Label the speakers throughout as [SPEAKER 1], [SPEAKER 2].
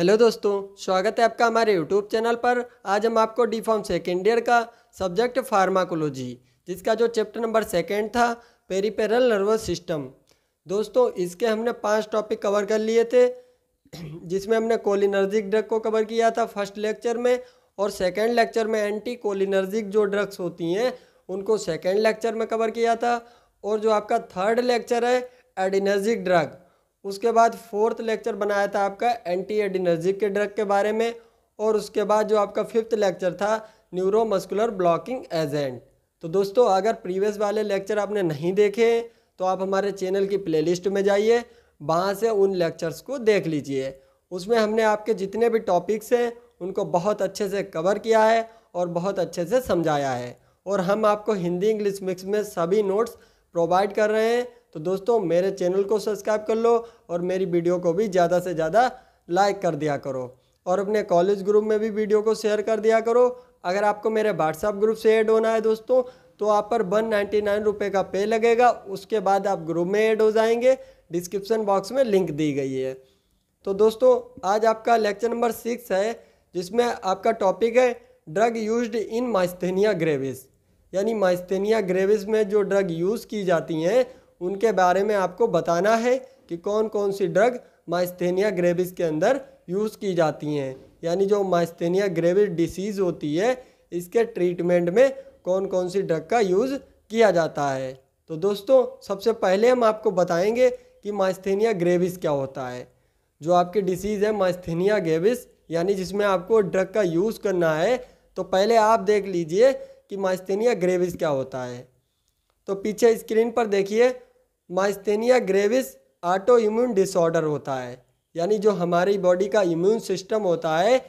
[SPEAKER 1] hello दोस्तों स्वागत है आपका हमारे यूट्यूब चैनल पर आज हम आपको डी फॉर्म सेकेंड ईयर का सब्जेक्ट फार्माकोलॉजी जिसका जो चैप्टर नंबर सेकेंड था पेरीपेरल नर्वस सिस्टम दोस्तों इसके हमने पांच टॉपिक कवर कर लिए थे जिसमें हमने कोलिनर्जिक ड्रग को कवर किया था फर्स्ट लेक्चर में और सेकेंड लेक्चर में एंटी कोलिनर्जिक जो ड्रग्स होती हैं उनको सेकेंड लेक्चर में कवर किया था और जो आपका थर्ड लेक्चर है एडिनर्जिक ड्रग उसके बाद फोर्थ लेक्चर बनाया था आपका एंटी एडिनर्जिक के ड्रग के बारे में और उसके बाद जो आपका फिफ्थ लेक्चर था न्यूरो मस्कुलर ब्लॉकिंग एजेंट तो दोस्तों अगर प्रीवियस वाले लेक्चर आपने नहीं देखे तो आप हमारे चैनल की प्लेलिस्ट में जाइए वहाँ से उन लेक्चर्स को देख लीजिए उसमें हमने आपके जितने भी टॉपिक्स हैं उनको बहुत अच्छे से कवर किया है और बहुत अच्छे से समझाया है और हम आपको हिंदी इंग्लिश मिक्स में सभी नोट्स प्रोवाइड कर रहे हैं तो दोस्तों मेरे चैनल को सब्सक्राइब कर लो और मेरी वीडियो को भी ज़्यादा से ज़्यादा लाइक कर दिया करो और अपने कॉलेज ग्रुप में भी वीडियो को शेयर कर दिया करो अगर आपको मेरे व्हाट्सएप ग्रुप से ऐड होना है दोस्तों तो आप पर वन नाइन्टी नाइन रुपये का पे लगेगा उसके बाद आप ग्रुप में ऐड हो जाएंगे डिस्क्रिप्शन बॉक्स में लिंक दी गई है तो दोस्तों आज आपका लेक्चर नंबर सिक्स है जिसमें आपका टॉपिक है drug used in myasthenia gravis यानी माइस्थेनिया ग्रेविस में जो ड्रग यूज़ की जाती हैं उनके बारे में आपको बताना है कि कौन कौन सी ड्रग माइस्थेनिया ग्रेविस के अंदर यूज़ की जाती हैं यानी जो माइस्थेनिया ग्रेविस डिसीज़ होती है इसके ट्रीटमेंट में कौन कौन सी ड्रग का यूज़ किया जाता है तो दोस्तों सबसे पहले हम आपको बताएंगे कि माइस्थेनिया ग्रेविस क्या होता है जो आपकी डिसीज़ है माइस्थेनिया ग्रेविस यानी जिसमें आपको ड्रग का यूज़ करना है तो पहले आप देख लीजिए कि माइस्थेनिया ग्रेविस क्या होता है तो पीछे स्क्रीन पर देखिए myasthenia gravis autoimmune disorder होता है यानी जो हमारी बॉडी का इम्यून सिस्टम होता है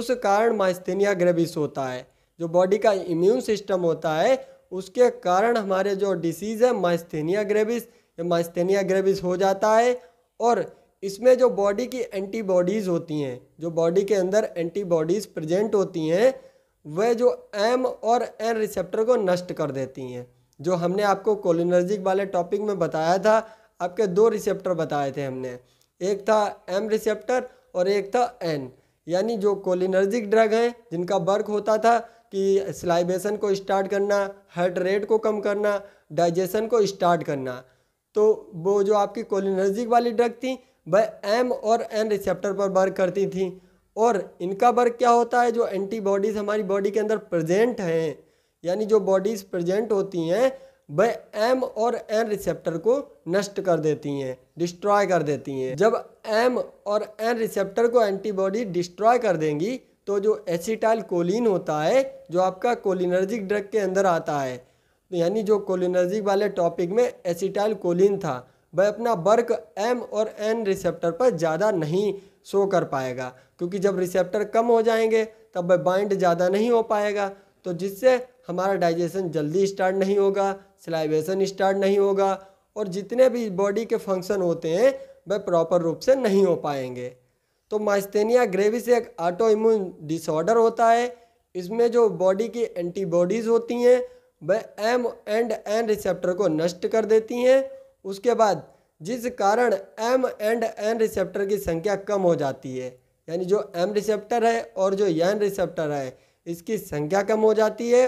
[SPEAKER 1] उस कारण माइस्थेनिया ग्रेविस होता है जो बॉडी का इम्यून सिस्टम होता है उसके कारण हमारे जो डिसीज़ है माइस्थेनिया ग्रेविस या माइस्थेनिया ग्रेविस हो जाता है और इसमें जो बॉडी की एंटीबॉडीज़ होती हैं जो बॉडी के अंदर एंटीबॉडीज़ प्रेजेंट होती हैं वह जो एम और एन रिसेप्टर को नष्ट कर देती हैं जो हमने आपको कोलिनर्जिक वाले टॉपिक में बताया था आपके दो रिसेप्टर बताए थे हमने एक था एम रिसेप्टर और एक था एन यानी जो कोलिनर्जिक ड्रग हैं जिनका वर्क होता था कि स्लाइबेशन को स्टार्ट करना हार्ट रेट को कम करना डाइजेशन को स्टार्ट करना तो वो जो आपकी कोलिनर्जिक वाली ड्रग थी वह एम और एन रिसेप्टर पर वर्क करती थी और इनका वर्क क्या होता है जो एंटीबॉडीज़ हमारी बॉडी के अंदर प्रेजेंट हैं यानी जो बॉडीज़ प्रेजेंट होती हैं वह एम और एन रिसेप्टर को नष्ट कर देती हैं डिस्ट्रॉय कर देती हैं जब एम और एन रिसेप्टर को एंटीबॉडी डिस्ट्रॉय कर देंगी तो जो एसिटाइल कोलिन होता है जो आपका कोलिनर्जिक ड्रग के अंदर आता है तो यानी जो कोलिनर्जिक वाले टॉपिक में एसिटाइल कोलिन था वह अपना वर्क एम और एन रिसेप्टर पर ज़्यादा नहीं शो कर पाएगा क्योंकि जब रिसेप्टर कम हो जाएंगे तब वह बाइंड ज़्यादा नहीं हो पाएगा तो जिससे हमारा डाइजेशन जल्दी स्टार्ट नहीं होगा सिलाइवेशन स्टार्ट नहीं होगा और जितने भी बॉडी के फंक्शन होते हैं वह प्रॉपर रूप से नहीं हो पाएंगे तो माइस्थेनिया ग्रेविस एक ऑटो इम्यून डिसऑर्डर होता है इसमें जो बॉडी की एंटीबॉडीज़ होती हैं वह एम एंड एन रिसेप्टर को नष्ट कर देती हैं उसके बाद जिस कारण एम एंड एन रिसेप्टर की संख्या कम हो जाती है यानी जो एम रिसेप्टर है और जो एन रिसेप्टर है इसकी संख्या कम हो जाती है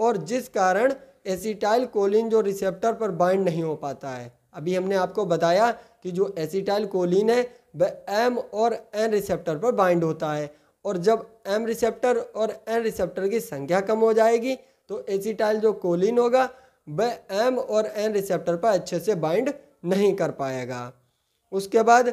[SPEAKER 1] और जिस कारण एसिटाइल कोलिन जो रिसेप्टर पर बाइंड नहीं हो पाता है अभी हमने आपको बताया कि जो एसिटाइल कोलिन है वह एम और एन रिसेप्टर पर बाइंड होता है और जब एम रिसेप्टर और एन रिसेप्टर की संख्या कम हो जाएगी तो एसिटाइल जो कोलिन होगा वह एम और एन रिसेप्टर पर अच्छे से बाइंड नहीं कर पाएगा उसके बाद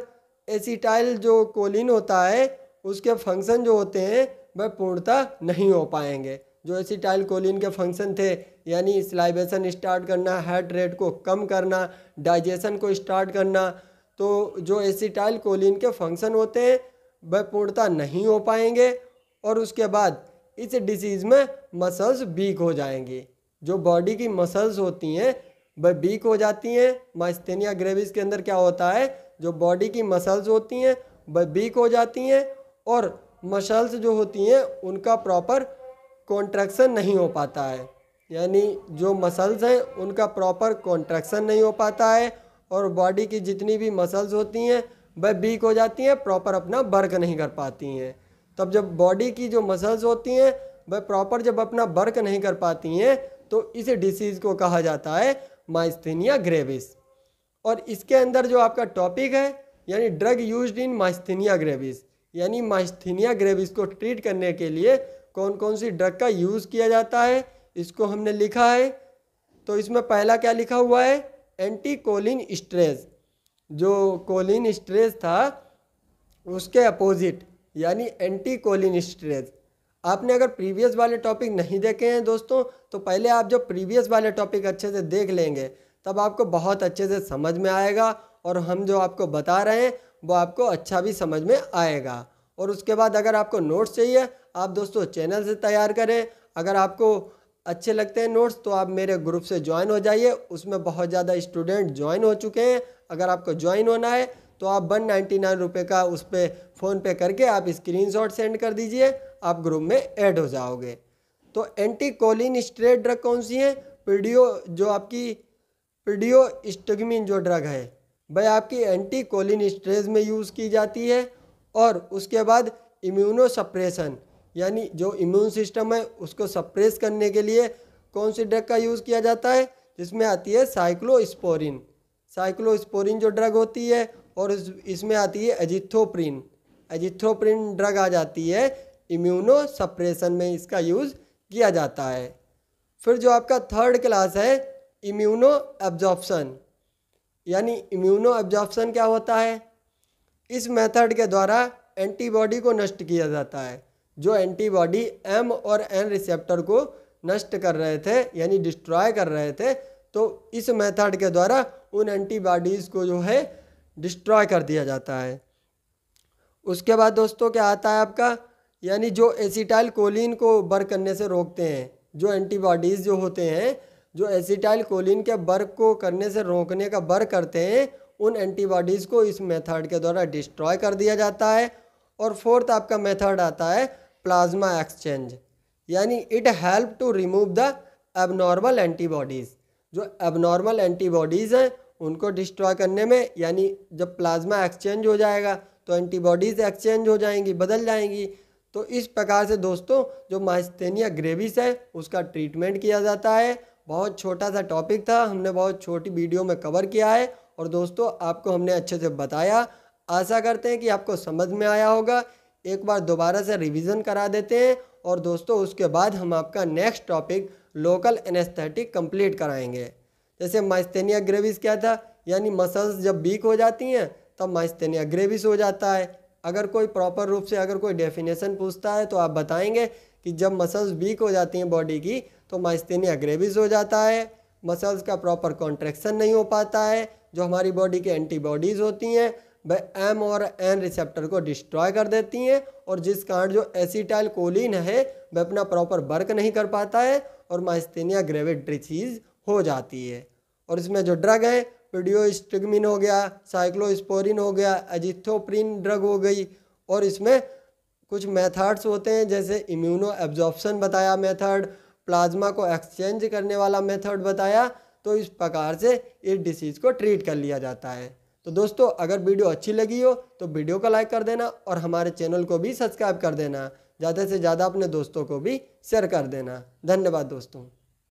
[SPEAKER 1] एसिटाइल जो कोलिन होता है उसके फंक्शन जो होते हैं वह पूर्णता नहीं हो पाएंगे जो एसिटाइल कोलिन के फंक्शन थे यानी स्लाइबेशन स्टार्ट करना हार्ट रेट को कम करना डाइजेशन को स्टार्ट करना तो जो एसिटाइल कोलिन के फंक्शन होते हैं वह पूर्णता नहीं हो पाएंगे और उसके बाद इस डिसीज़ में मसल्स वीक हो जाएंगी जो बॉडी की मसल्स होती हैं वह वीक हो जाती हैं माइस्थेनिया ग्रेविस के अंदर क्या होता है जो बॉडी की मसल्स होती हैं वह वीक हो जाती हैं और मसल्स जो होती हैं उनका प्रॉपर कॉन्ट्रैक्शन नहीं हो पाता है यानी जो मसल्स हैं उनका प्रॉपर कॉन्ट्रैक्शन नहीं हो पाता है और बॉडी की जितनी भी मसल्स होती हैं वह वीक हो जाती हैं प्रॉपर अपना वर्क नहीं कर पाती हैं तब जब बॉडी की जो मसल्स होती हैं वह प्रॉपर जब अपना वर्क नहीं कर पाती हैं तो इस डिसीज़ को कहा जाता है माइस्थीनिया ग्रेविस और इसके अंदर जो आपका टॉपिक है यानी drug use in myasthenia gravis यानी माइस्थीनिया ग्रेविस को ट्रीट करने के लिए कौन कौन सी ड्रग का यूज़ किया जाता है इसको हमने लिखा है तो इसमें पहला क्या लिखा हुआ है एंटी कोलिन स्ट्रेस जो कोलिन स्ट्रेस था उसके अपोजिट यानी एंटी कोलिन स्ट्रेस आपने अगर प्रीवियस वाले टॉपिक नहीं देखे हैं दोस्तों तो पहले आप जो प्रीवियस वाले टॉपिक अच्छे से देख लेंगे तब आपको बहुत अच्छे से समझ में आएगा और हम जो आपको बता रहे हैं वो आपको अच्छा भी समझ में आएगा और उसके बाद अगर आपको नोट्स चाहिए आप दोस्तों चैनल से तैयार करें अगर आपको अच्छे लगते हैं नोट्स तो आप मेरे ग्रुप से ज्वाइन हो जाइए उसमें बहुत ज़्यादा स्टूडेंट ज्वाइन हो चुके हैं अगर आपको ज्वाइन होना है तो आप वन नाइन्टी नाइन रुपये का उस पर फ़ोनपे करके आप स्क्रीनशॉट सेंड कर दीजिए आप ग्रुप में ऐड हो जाओगे तो एंटी कोलिन स्ट्रेट ड्रग कौन सी है पीडियो जो आपकी पीडियो स्टगमिन जो ड्रग है भाई आपकी एंटी कोलिन स्ट्रेस में यूज़ की जाती है और उसके बाद इम्यूनो सप्रेशन यानी जो इम्यून सिस्टम है उसको सप्रेस करने के लिए कौन सी ड्रग का यूज़ किया जाता है जिसमें आती है साइक्लोस्पोरिन साइक्लोस्पोरिन जो ड्रग होती है और इसमें आती है एजिथ्रोप्रिन एजिथ्रोप्रिन ड्रग आ जाती है इम्यूनो सप्रेशन में इसका यूज़ किया जाता है फिर जो आपका थर्ड क्लास है इम्यूनो एब्जॉर्प्शन यानी इम्यूनो एब्जॉर्प्शन क्या होता है इस मेथड के द्वारा एंटीबॉडी को नष्ट किया जाता है जो एंटीबॉडी एम और एन रिसेप्टर को नष्ट कर रहे थे यानी डिस्ट्रॉय कर रहे थे तो इस मेथड के द्वारा उन एंटीबॉडीज़ को जो है डिस्ट्रॉय कर दिया जाता है उसके बाद दोस्तों क्या आता है आपका यानी जो एसिटाइल कोलिन को बर्क करने से रोकते हैं जो एंटीबॉडीज़ जो होते हैं जो एसिटाइल कोलिन के बर्क को करने से रोकने का बर्क करते हैं उन एंटीबॉडीज़ को इस मेथड के द्वारा डिस्ट्रॉय कर दिया जाता है और फोर्थ आपका मेथड आता है प्लाज्मा एक्सचेंज यानी it help to remove the abnormal antibodies जो एबनॉर्मल एंटीबॉडीज़ हैं उनको डिस्ट्रॉय करने में यानी जब प्लाज्मा एक्सचेंज हो जाएगा तो एंटीबॉडीज़ एक्सचेंज हो जाएंगी बदल जाएंगी तो इस प्रकार से दोस्तों जो माइस्थेनिया ग्रेविस है उसका ट्रीटमेंट किया जाता है बहुत छोटा सा टॉपिक था हमने बहुत छोटी वीडियो में कवर किया है और दोस्तों आपको हमने अच्छे से बताया आशा करते हैं कि आपको समझ में आया होगा एक बार दोबारा से रिवीजन करा देते हैं और दोस्तों उसके बाद हम आपका next topic local anaesthetic complete कराएंगे जैसे माइस्थेनिया ग्रेविस क्या था यानी मसल्स जब वीक हो जाती हैं तब माइस्थेनिया ग्रेविस हो जाता है अगर कोई प्रॉपर रूप से अगर कोई डेफिनेशन पूछता है तो आप बताएंगे कि जब मसल्स वीक हो जाती हैं बॉडी की तो माइस्थेनिया ग्रेविज हो जाता है मसल्स का प्रॉपर कॉन्ट्रेक्शन नहीं हो पाता है जो हमारी बॉडी की एंटीबॉडीज़ होती हैं वह एम और एन रिसेप्टर को डिस्ट्रॉय कर देती हैं और जिस कारण जो एसिटाइल कोलिन है वह अपना प्रॉपर वर्क नहीं कर पाता है और माइस्थेनिया ग्रेविड डिसीज़ हो जाती है और इसमें जो ड्रग है वीडियोस्टिगमिन हो गया साइक्लोस्पोरिन हो गया अजिथोप्रिन ड्रग हो गई और इसमें कुछ मेथड्स होते हैं जैसे इम्यूनो एब्जॉर्प्शन बताया मेथड प्लाज्मा को एक्सचेंज करने वाला मेथड बताया तो इस प्रकार से इस डिसीज़ को ट्रीट कर लिया जाता है तो दोस्तों अगर वीडियो अच्छी लगी हो तो वीडियो को लाइक कर देना और हमारे चैनल को भी सब्सक्राइब कर देना ज़्यादा से ज़्यादा अपने दोस्तों को भी शेयर कर देना धन्यवाद दोस्तों